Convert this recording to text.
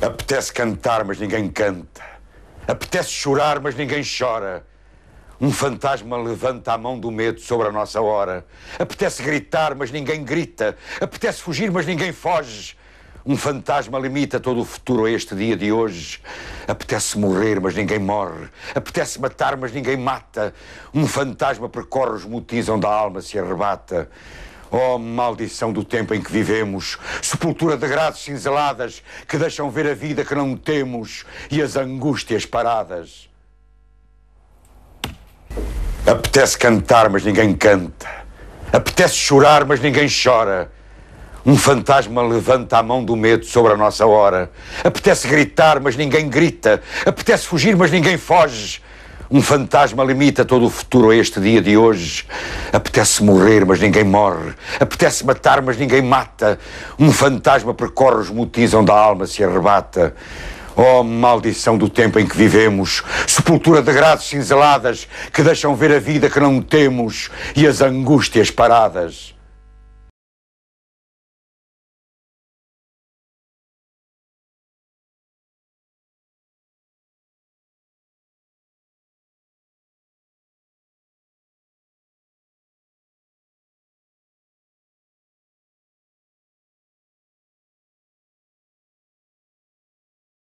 Apetece cantar, mas ninguém canta. Apetece chorar, mas ninguém chora. Um fantasma levanta a mão do medo sobre a nossa hora. Apetece gritar, mas ninguém grita. Apetece fugir, mas ninguém foge. Um fantasma limita todo o futuro a este dia de hoje. Apetece morrer, mas ninguém morre. Apetece matar, mas ninguém mata. Um fantasma percorre os motins onde a alma se arrebata. Oh, maldição do tempo em que vivemos, sepultura de grades cinzeladas que deixam ver a vida que não temos e as angústias paradas. Apetece cantar, mas ninguém canta. Apetece chorar, mas ninguém chora. Um fantasma levanta a mão do medo sobre a nossa hora. Apetece gritar, mas ninguém grita. Apetece fugir, mas ninguém foge. Um fantasma limita todo o futuro a este dia de hoje. Apetece morrer, mas ninguém morre. Apetece matar, mas ninguém mata. Um fantasma percorre os motis onde a alma se arrebata. Oh, maldição do tempo em que vivemos, sepultura de grades cinzeladas que deixam ver a vida que não temos e as angústias paradas.